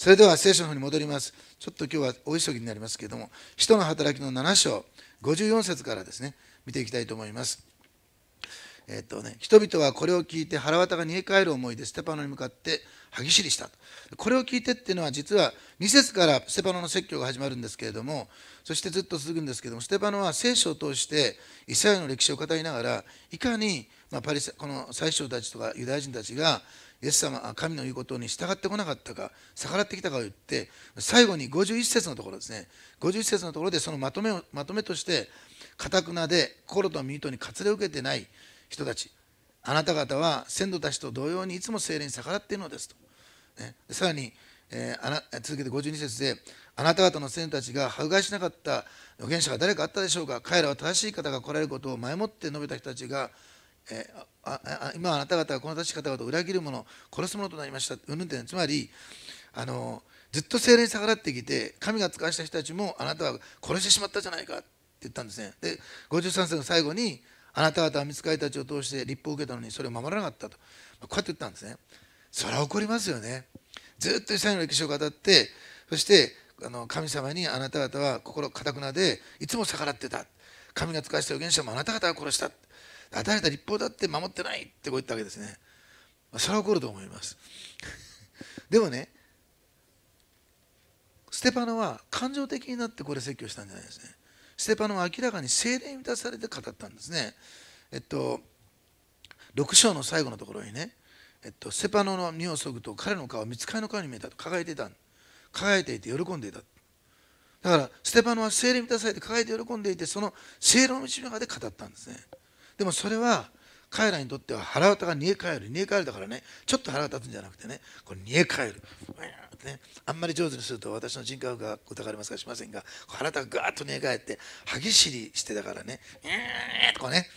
それでは聖書の方に戻ります。ちょっと今日はお急ぎになりますけれども、使徒の働きの7章、54節からですね、見ていきたいと思います。えっ、とね、人々はこれを聞いて腹渡が逃げ帰る思いでステパノに向かって歯ぎしりした。これを聞いてっていうのは実は2節からステパノの説教が始まるんですけれども、そしてずっと続くんですけども、ステパノは聖書を通してイサラの歴史を語りながら、いかに、まあ、パリこの最初たちとかユダヤ人たちがイエス様は神の言うことに従ってこなかったか逆らってきたかを言って最後に51節のところですね51節のところでそのまとめをまとめとしてかたくなで心と身とにつれを受けてない人たちあなた方は先祖たちと同様にいつも精霊に逆らっているのですと、ね、さらに、えー、あな続けて52節であなた方の先祖たちが迫害しなかった預言者が誰かあったでしょうか彼らは正しい方が来られることを前もって述べた人たちがえー、ああ今あなた方はこの立ち方々を裏切る者殺す者となりましたうんぬんってつまりあのずっと精霊に逆らってきて神が使わした人たちもあなたは殺してしまったじゃないかって言ったんですねで53世の最後にあなた方は見つかりたちを通して立法を受けたのにそれを守らなかったとこうやって言ったんですねそれは怒りますよねずっと最後の歴史を語ってそしてあの神様にあなた方は心かたくなでいつも逆らってた神が使わした預言者もあなた方が殺した立えた立法だって守ってないってこう言ったわけですね。それは起こると思います。でもね、ステパノは感情的になってこれ説教したんじゃないですね。ステパノは明らかに精霊に満たされて語ったんですね。えっと、6章の最後のところにね、えっと、ステパノの身をそぐと彼の顔は見つかりの顔に見えたと輝いていた。輝いていて喜んでいた。だから、ステパノは精霊に満たされて輝いて喜んでいて、その精霊の道の中で語ったんですね。でもそれは彼らにとっては腹渡が煮え返る煮え返るだからねちょっと腹立つんじゃなくてねこれ煮え返るね、あんまり上手にすると私の人格が疑われますかしませんが腹がガーッと煮え返って歯ぎしりしてだからね「えー」とかね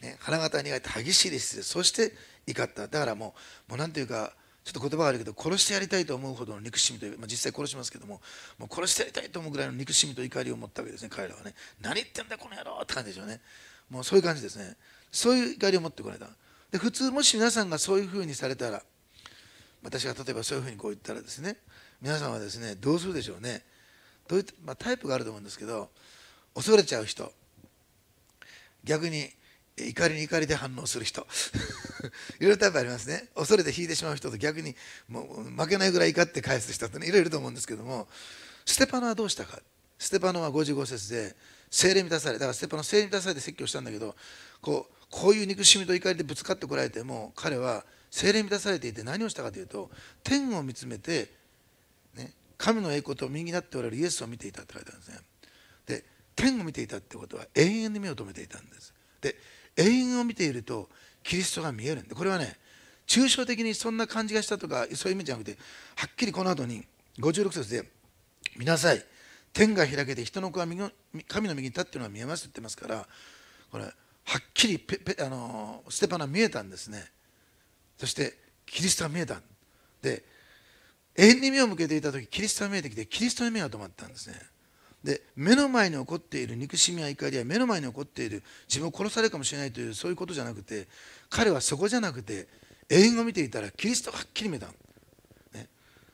ね腹が煮え返って歯ぎしりしてそして怒っただからもうもう何ていうかちょっと言葉が悪いけど殺してやりたいと思うほどの憎しみという、まあ、実際殺しますけどももう殺してやりたいと思うぐらいの憎しみと怒りを持ったわけですね彼らはね何言ってんだこの野郎って感じでしょうねもうそういう感じですねそういう怒りを持ってこられたで普通もし皆さんがそういうふうにされたら私が例えばそういうふうにこう言ったらですね皆さんはですねどうするでしょうねどういった、まあ、タイプがあると思うんですけど恐れちゃう人逆に怒りに怒りで反応する人いろいろタイプありますね恐れて引いてしまう人と逆にもう負けないぐらい怒って返す人って、ね、いろいろいると思うんですけどもステパノはどうしたかステパノは55節で精霊満たされだからステパノ精霊満たされて説教したんだけどこうこういう憎しみと怒りでぶつかってこられても彼は精霊満たされていて何をしたかというと天を見つめて、ね、神の栄光と右になっておられるイエスを見ていたって書いてあるんですねで天を見ていたってことは永遠に目を留めていたんですで永遠を見ているとキリストが見えるんでこれはね抽象的にそんな感じがしたとかそういう意味じゃなくてはっきりこの後に56節で「見なさい天が開けて人の子は神の右に立っているのが見えますって言ってますからこれはっきりペペあのステパナは見えたんですねそしてキリストは見えたで永遠に目を向けていた時キリストは見えてきてキリストに目が止まったんですねで目の前に起こっている憎しみや怒りや目の前に起こっている自分を殺されるかもしれないというそういうことじゃなくて彼はそこじゃなくて永遠を見ていたらキリストがはっきり見えた、ね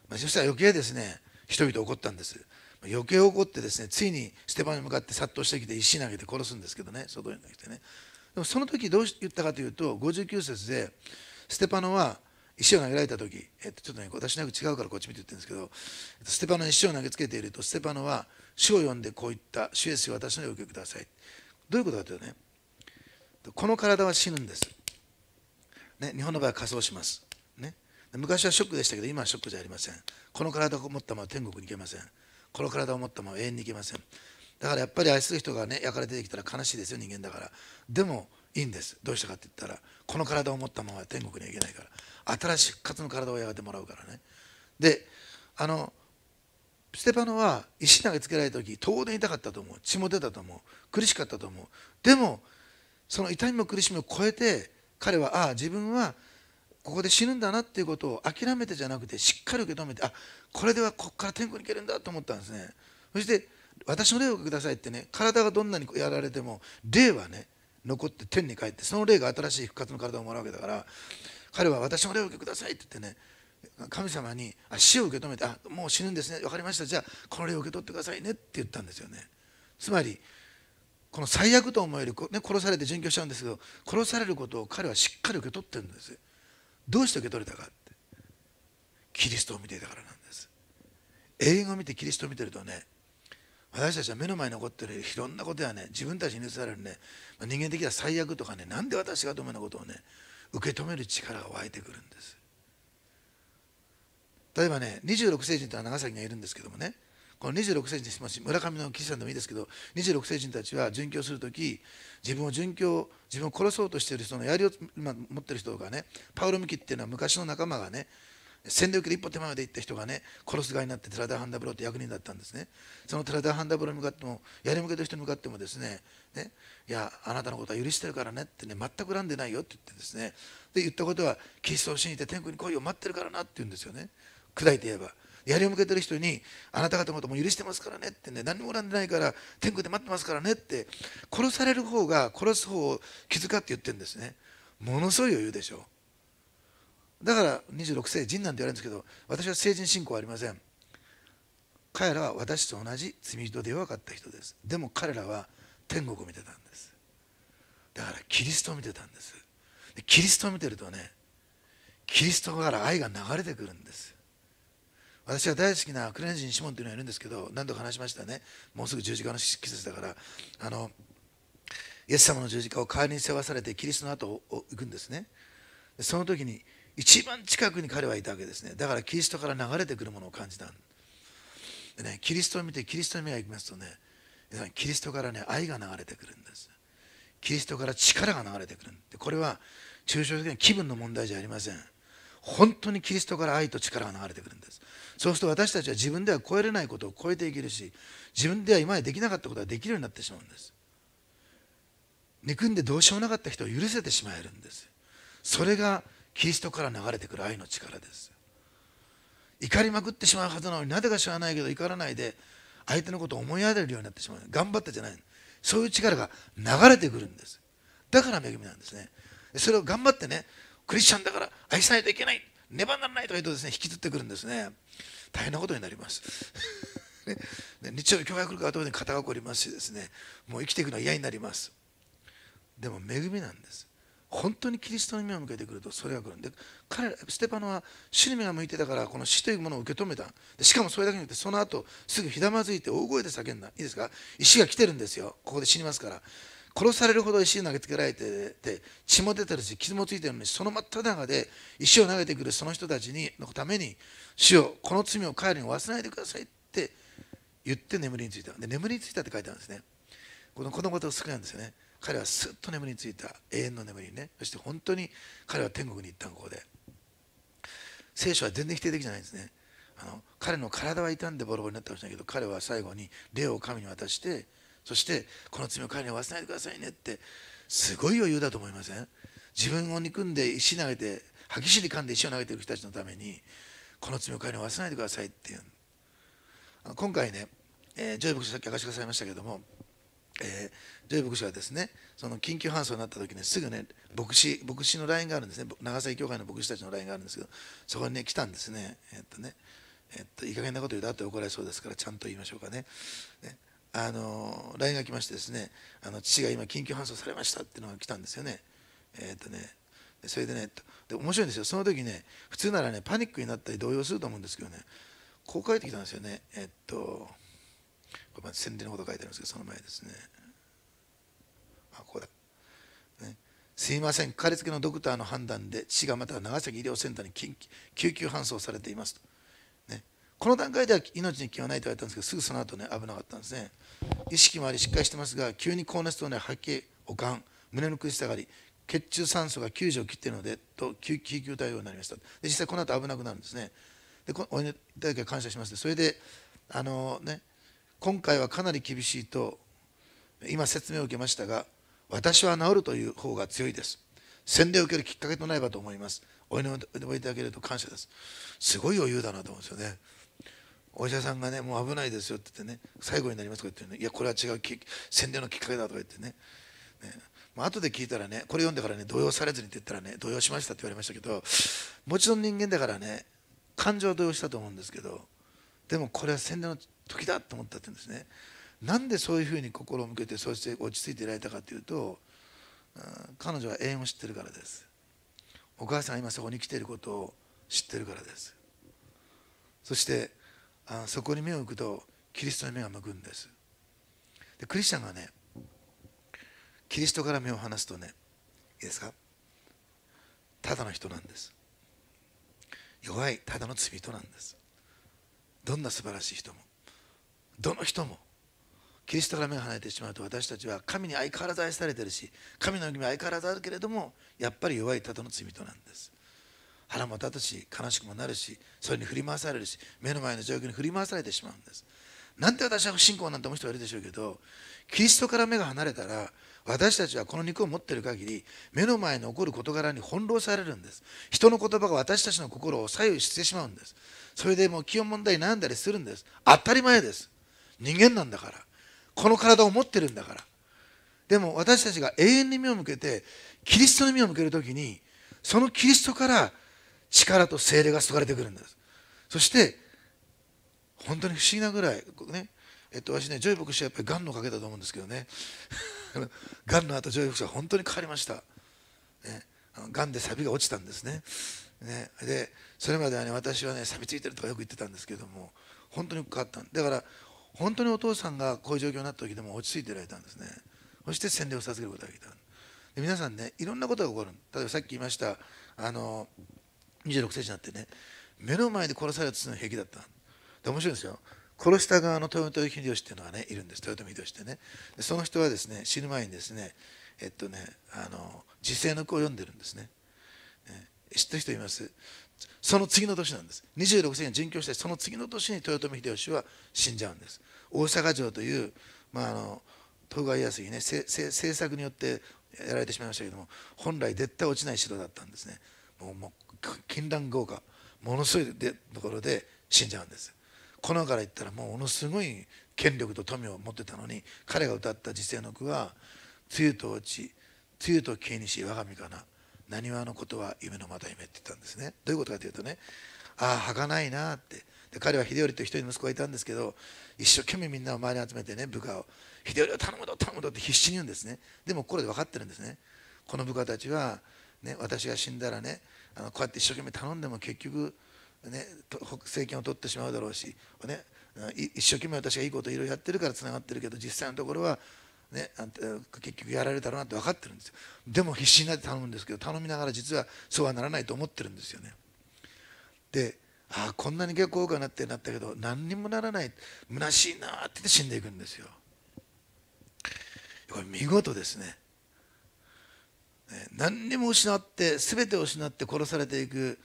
まあ、そしたら余計ですね人々怒ったんです余計怒ってですねついにステパンに向かって殺到してきて石投げて殺すんですけどね外に投げてねでもその時どう言ったかというと59節でステパノは石を投げられた時、えっと、ちょっとね私なんか違うからこっち見て言ってるんですけどステパノに石を投げつけているとステパノは主を呼んでこう言った「主イエスよ私の要求ください」どういうことかというとねこの体は死ぬんです、ね、日本の場合は仮装します、ね、昔はショックでしたけど今はショックじゃありませんこの体を持ったまま天国に行けませんこの体を持ったまま永遠にいけませんだからやっぱり愛する人がね焼かれてきたら悲しいですよ人間だからでもいいんですどうしたかって言ったらこの体を持ったまま天国にはいけないから新しい復活の体をやがてもらうからねであのステパノは石投げつけられた時当然痛かったと思う血も出たと思う苦しかったと思うでもその痛みも苦しみを超えて彼はああ自分はここで死ぬんだなっていうことを諦めてじゃなくてしっかり受け止めてあこれではここから天国に行けるんだと思ったんですねそして私の霊をくださいってね体がどんなにやられても霊はね残って天に帰ってその霊が新しい復活の体をもらうわけだから彼は私の霊を受けくださいって言ってね神様にあ死を受け止めてあもう死ぬんですね分かりましたじゃあこの霊を受け取ってくださいねって言ったんですよねつまりこの最悪と思える、ね、殺されて殉教しちゃうんですけど殺されることを彼はしっかり受け取ってるんですどうして受け取れたかってキリストを見ていたからなんです映画を見てキリストを見てるとね私たちは目の前に残ってるいろんなことやね自分たちに許されるね人間的な最悪とかねなんで私がどめようなことをね受け止める力が湧いてくるんです例えばね26世紀というのは長崎にはいるんですけどもねこの26世紀に村上の岸さんでもいいですけど26世人たちは殉教する時自分を殉教自分を殺そうとしている人の槍を持ってる人がねパウロ・ミキっていうのは昔の仲間がね戦力で一歩手前まで行った人がね殺す側になって寺田半ロ郎って役人だったんですねその寺田半三郎に向かってもやり向けた人に向かってもですねねいやあなたのことは許してるからねってね全く恨んでないよって言ってですねで言ったことはキリストを信じて天国に来いを待ってるからなって言うんですよね砕いて言えば槍を向けてる人にあなた方のことも許してますからねってね何も恨んでないから天国で待ってますからねって殺される方が殺す方を気遣って言ってるんですねものすごい余裕でしょだから26世人なんて言われるんですけど私は成人信仰はありません彼らは私と同じ罪人で弱かった人ですでも彼らは天国を見てたんですだからキリストを見てたんですキリストを見てるとねキリストから愛が流れてくるんです私は大好きなクレンジン・シモンというのがいるんですけど何度か話しましたねもうすぐ十字架の季節だからあのイエス様の十字架を代わりに背負わされてキリストの後を行くんですねその時に一番近くに彼はいたわけですねだからキリストから流れてくるものを感じたで、ね、キリストを見てキリストの目が行きますとねキリストからね愛が流れてくるんですキリストから力が流れてくるでこれは抽象的な気分の問題じゃありません本当にキリストから愛と力が流れてくるんですそうすると私たちは自分では超えれないことを超えていけるし自分では今までできなかったことができるようになってしまうんです憎んでどうしようもなかった人を許せてしまえるんですそれがキリストから流れてくる愛の力です怒りまくってしまうはずなのになぜか知らないけど怒らないで相手のことを思いやれるようになってしまう頑張ったじゃないそういう力が流れてくるんですだから恵みなんですねそれを頑張ってねクリスチャンだから愛さないといけないねばならないとか言うとですね引きずってくるんですね大変なことになります ね、日曜日教会来るから当然肩が凝りますしですねもう生きていくのは嫌になりますでも恵みなんです本当にキリストの目を向けてくるとそれが来るんで彼らステパノは死に目が向いてたからこの死というものを受け止めたでしかもそれだけによってその後すぐひだまずいて大声で叫んだいいですか石が来てるんですよここで死にますから殺されるほど石を投げつけられてて血も出てるし傷もついてるのにその真っ只中で石を投げてくるその人たちにのために主よこの罪を彼にに忘れないでくださいって言って眠りについたで眠りについたって書いてあるんですねこのこのこと少ないんですよね彼はすっと眠りについた永遠の眠りにねそして本当に彼は天国に行ったここで聖書は全然否定的じゃないんですねあの彼の体は傷んでボロボロになったかもしれないけど彼は最後に霊を神に渡してそしてこの罪を彼に負わせないでくださいねってすごい余裕だと思いません自分を憎んで石投げて歯ぎしり噛んで石を投げてる人たちのためにこの罪を彼に負わせないでくださいっていう今回ね、えー、ジョイ牧師さっき明かしてくださいましたけども、えー、ジョイ牧師はですねその緊急搬送になった時にすぐね牧師牧師の LINE があるんですね長崎教会の牧師たちの LINE があるんですけどそこにね来たんですねえー、っとねえっと、いい加減なこと言うとって怒られそうですからちゃんと言いましょうかねねあの LINE が来ましてですねあの父が今緊急搬送されましたっていうのが来たんですよねえー、っとねそれでねで面白いんですよその時ね普通ならねパニックになったり動揺すると思うんですけどねこう書いてきたんですよねえっとこれま宣伝のこと書いてあるんですけどその前ですねあここだすいません、かかりつけのドクターの判断で、父がまた長崎医療センターに救急搬送されていますと。この段階では命に険はないと言われたんですけどすぐその後ね危なかったんですね意識もありしっかりしてますが急に高熱とね吐き気、おかん胸の苦し下がり血中酸素が90を切ってるのでと救急対応になりましたで実際この後危なくなるんですねでこお祈りだけ感謝しますそれであのね今回はかなり厳しいと今説明を受けましたが私は治るという方が強いです洗礼を受けるきっかけとなればと思いますお祈りいただけると感謝ですすごい余裕だなと思うんですよねお医者さんがねもう危ないですよって言ってね最後になりますか言って、ね、いやこれは違う宣伝のきっかけだとか言ってねね、まあ後で聞いたらねこれ読んでからね動揺されずにって言ったらね動揺しましたって言われましたけどもちろん人間だからね感情は動揺したと思うんですけどでもこれは宣伝の時だと思ったって言うんですねなんでそういうふうに心を向けてそして落ち着いていられたかというと彼女は永遠を知ってるからですお母さんが今そこに来ていることを知ってるからですそしてあそこに目を向くとキリストに目が向くんですでクリスチャンがねキリストから目を離すとねいいですかただの人なんです弱いただの罪人なんですどんな素晴らしい人もどの人もキリストから目が離れてしまうと私たちは神に相変わらず愛されてるし神の恵みは相変わらずあるけれどもやっぱり弱いただの罪人なんです腹も立つし悲しくもなるしそれに振り回されるし目の前の状況に振り回されてしまうんですなんて私は不信仰なんて思う人はいるでしょうけどキリストから目が離れたら私たちはこの肉を持っている限り目の前に起こる事柄に翻弄されるんです人の言葉が私たちの心を左右してしまうんですそれでもう気温問題に悩んだりするんです当たり前です人間なんだからこの体を持ってるんだからでも私たちが永遠に目を向けてキリストに目を向ける時にそのキリストから力と精霊が注がれてくるんですそして本当に不思議なぐらいねえっと私ねジョイ牧師はやっぱりがんのおかげだと思うんですけどねがん の後ジョイ牧師は本当に変わりましたがん、でサビが落ちたんですねねでそれまではね私はねサビついてるとかよく言ってたんですけども本当に変わっただから本当にお父さんがこういう状況になった時でも落ち着いてられたんですねそして洗礼を授けることができたで皆さんねいろんなことが起こる例えばさっき言いましたあの26世紀になってね目の前で殺されたというのは平気だったで面白いんですよ殺した側の豊臣秀吉っていうのがねいるんです豊臣秀吉ってねでその人はですね死ぬ前にですねえっとねあの自世の句を読んでるんですね、ね、知ってる人いますその次の年なんです26世紀に殉教してその次の年に豊臣秀吉は死んじゃうんです大阪城という、まあ、あの徳川家康にね政策によってやられてしまいましたけども本来絶対落ちない城だったんですねもうもう禁断豪華ものすごいでところで死んじゃうんですこのから言ったらもうものすごい権力と富を持ってたのに彼が歌った時世の句は「梅雨と落ち梅雨と消えにし我が身かな何はのことは夢のまた夢」って言ったんですねどういうことかというとねああ儚いなってで彼は秀頼と一人息子がいたんですけど一生懸命みんなを周りに集めてね部下を「秀頼を頼むぞ頼むぞ」って必死に言うんですねでも心で分かってるんですねこの部下たちは、ね、私が死んだらねあのこうやって一生懸命頼んでも結局、ね、政権を取ってしまうだろうし、ね、一生懸命私がいいこといろいろやってるからつながってるけど実際のところは、ね、結局やられたらなって分かってるんですよでも必死になって頼むんですけど頼みながら実はそうはならないと思ってるんですよね。でああこんなに結構多くなってなったけど何にもならない虚しいなってって死んでいくんですよ。これ見事ですね。何にも失って全てを失って殺されていく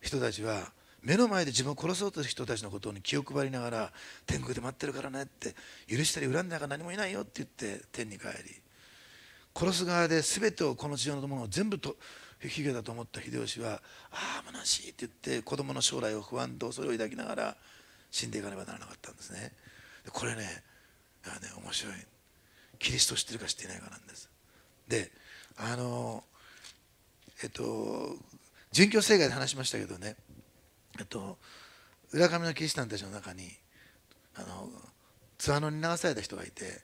人たちは目の前で自分を殺そうとする人たちのことに気を配りながら天国で待ってるからねって許したり恨んだから何もいないよって言って天に帰り殺す側で全てをこの地上のものを全部と卑下だと思った秀吉は「ああ虚しい」って言って子供の将来を不安と恐れを抱きながら死んでいかねばならなかったんですね。これねね面白いキリスト知ってるか知っていないかなんです。であのえっと殉教生涯で話しましたけどねえっと浦上の騎士団たちの中にあのツアに流された人がいて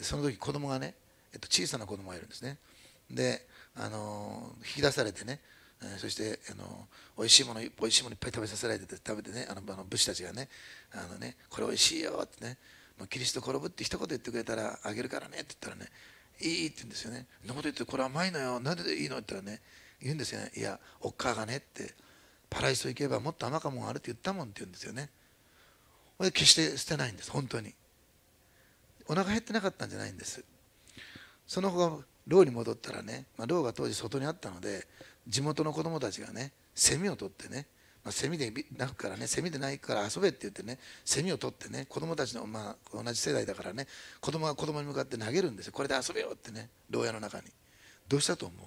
その時子供がね、えっと、小さな子供がいるんですねであの引き出されてねそしてあの美味しいもの美味しいものいっぱい食べさせられてて食べてねあのあの武士たちがねあのねこれおいしいよってねキリスト転ぶって一言言ってくれたらあげるからねって言ったらねいいって言うんですよねのこと言ってこれ甘いのよなんでいいのって言ったらね言うんですよねいやおっかがねってパライソ行けばもっと甘かもんあるって言ったもんって言うんですよねこれ決して捨てないんです本当にお腹減ってなかったんじゃないんですその後牢に戻ったらね、まあ、寮が当時外にあったので地元の子供たちがねセミを取ってねまあ、セミで泣くからねセミで鳴いから遊べって言ってねセミを取ってね子供たちの、まあ、同じ世代だからね子供が子供に向かって投げるんですよこれで遊べよってね牢屋の中にどうしたと思う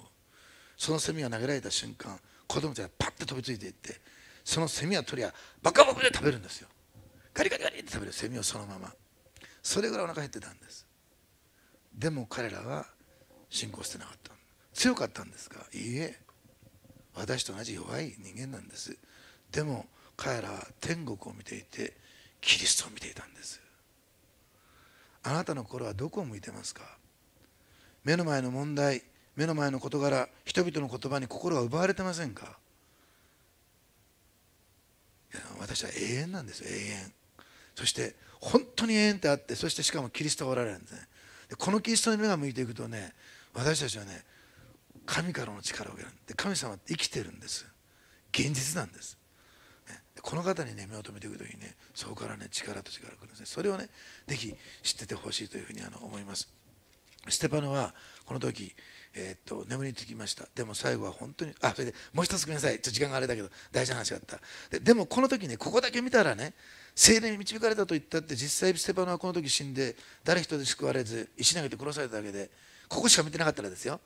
そのセミが投げられた瞬間子供たちがパッて飛びついていってそのセミは取りゃバカバカで食べるんですよガリガリガリって食べるセミをそのままそれぐらいお腹減ってたんですでも彼らは信仰してなかった強かったんですかいいえ私と同じ弱い人間なんですでも彼らは天国を見ていてキリストを見ていたんですあなたの心はどこを向いてますか目の前の問題目の前の事柄人々の言葉に心が奪われてませんか私は永遠なんです永遠そして本当に永遠ってあってそしてしかもキリストがおられるんですねでこのキリストに目が向いていくとね私たちはね神からの力を受けるで神様って生きてるんです現実なんですこの方にね目を留めていく時にねそこからね力と力が来るんですねそれをねぜひ知っててほしいというふうにあの思いますステパノはこの時、えー、っと眠りにつきましたでも最後は本当にあそれでもう一つごめんなさいちょっと時間があれだけど大事な話があったででもこの時ねここだけ見たらね精霊に導かれたと言ったって実際ステパノはこの時死んで誰一人救われず石投げて殺されただけでここしか見てなかったらですよ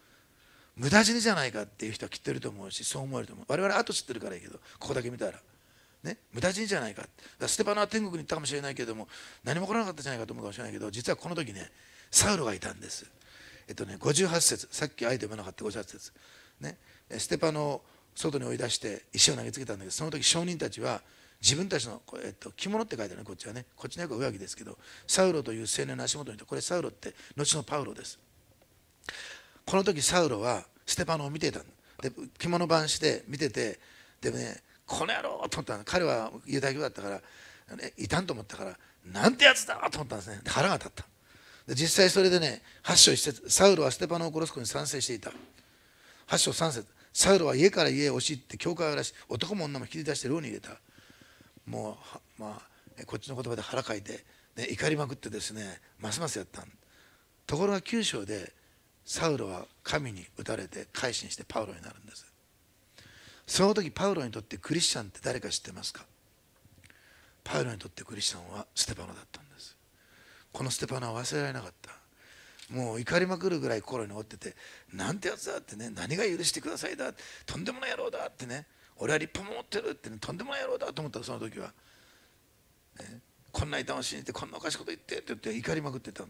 無駄死にじゃないかっていう人はきっといると思うしそう思えると思う我々後知ってるからいいけどここだけ見たらね、無駄人じゃないかかステパノは天国に行ったかもしれないけども何も来なかったじゃないかと思うかもしれないけど実はこの時ねサウロがいたんですえっとね58節さっきあえて読めなかった58節ねステパノを外に追い出して石を投げつけたんだけどその時商人たちは自分たちの、えっと、着物って書いてあるねこっちはねこっちの役は上着ですけどサウロという青年の足元にいてこれサウロって後のパウロですこの時サウロはステパノを見ていたで着物版して見ててでねこの野郎と思った彼はユダヤ教だったからいたんと思ったからなんてやつだと思ったんですね腹が立ったで実際それでね8章1節サウルはステパノを殺す子に賛成していた8章3節サウルは家から家へ押し入って教会を荒らし男も女も引き出して牢に入れたもうまあこっちの言葉で腹かいて、ね、怒りまくってですねますますやったところが9章でサウルは神に打たれて改心してパウロになるんですその時パウロにとってクリスチャンって誰か知ってますかパウロにとってクリスチャンはステパノだったんですこのステパノは忘れられなかったもう怒りまくるぐらい心に折ってて「なんてやつだ」ってね「何が許してくださいだ」とんでもない野郎だ」ってね「俺は立派も持ってる」ってね「とんでもない野郎だ」と思ったその時は、ね、こんな痛を信じてこんなおかしいこと言ってって言って怒りまくってたで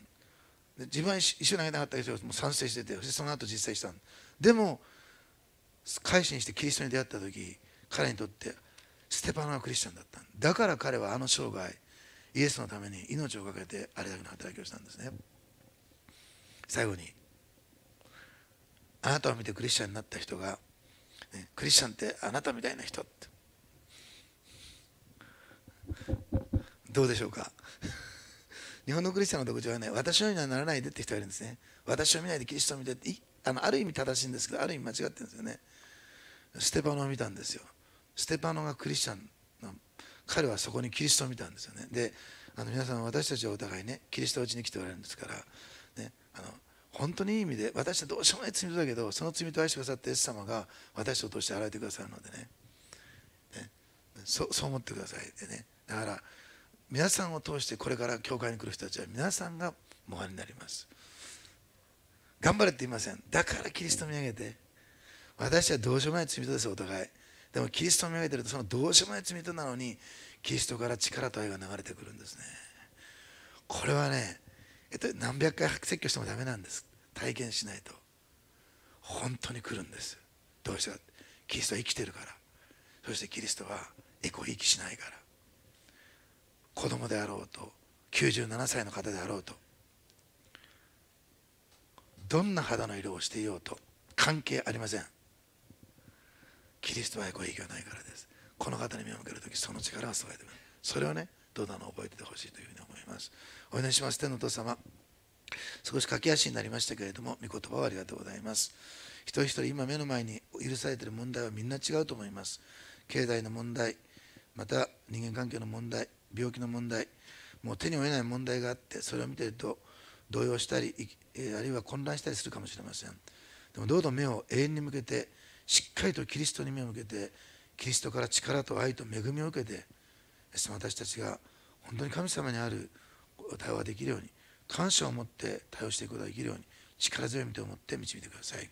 自分は一緒に投げなかったけど賛成しててその後実践したでも改心してキリストに出会った時彼にとってステパノはクリスチャンだっただから彼はあの生涯イエスのために命を懸けてあれだけの働きをしたんですね最後にあなたを見てクリスチャンになった人が、ね、クリスチャンってあなたみたいな人ってどうでしょうか日本のクリスチャンの特徴はね私のようにはならないでって人がいるんですね私を見ないでキリストを見てあのある意味正しいんですけどある意味間違ってるんですよねステパノを見たんですよステパノがクリスチャン彼はそこにキリストを見たんですよねであの皆さん私たちはお互いねキリストうちに来ておられるんですから、ね、あの本当にいい意味で私はどうしようもない罪だけどその罪と愛してくださったイエス様が私を通して洗えてくださるのでねねそそう思ってくださいでねだから皆さんを通してこれから教会に来る人たちは皆さんが模範になります頑張れって言いませんだからキリスト見上げて私はどうしようもない罪人ですお互いでもキリストを見上げてるとそのどうしようもない罪人なのにキリストから力と愛が流れてくるんですねこれはね、えっと、何百回説教してもダメなんです体験しないと本当に来るんですどうしてかキリストは生きてるからそしてキリストはエコ生きしないから子供であろうと97歳の方であろうとどんな肌の色をしていようと関係ありませんキリストはご影響ないからですこの方に目を向けるときその力を添えてそれをねどうだの覚えててほしいというふうに思いますお祈りします天のお父様少し駆け足になりましたけれども御言葉をありがとうございます一人一人今目の前に許されている問題はみんな違うと思います経済の問題また人間関係の問題病気の問題もう手に負えない問題があってそれを見ていると動揺したりあるいは混乱したりするかもしれませんでもどうぞ目を永遠に向けてしっかりとキリストに目を向けてキリストから力と愛と恵みを受けて私たちが本当に神様にある対話できるように感謝を持って対応していくことができるように力強い身を持って導いてください。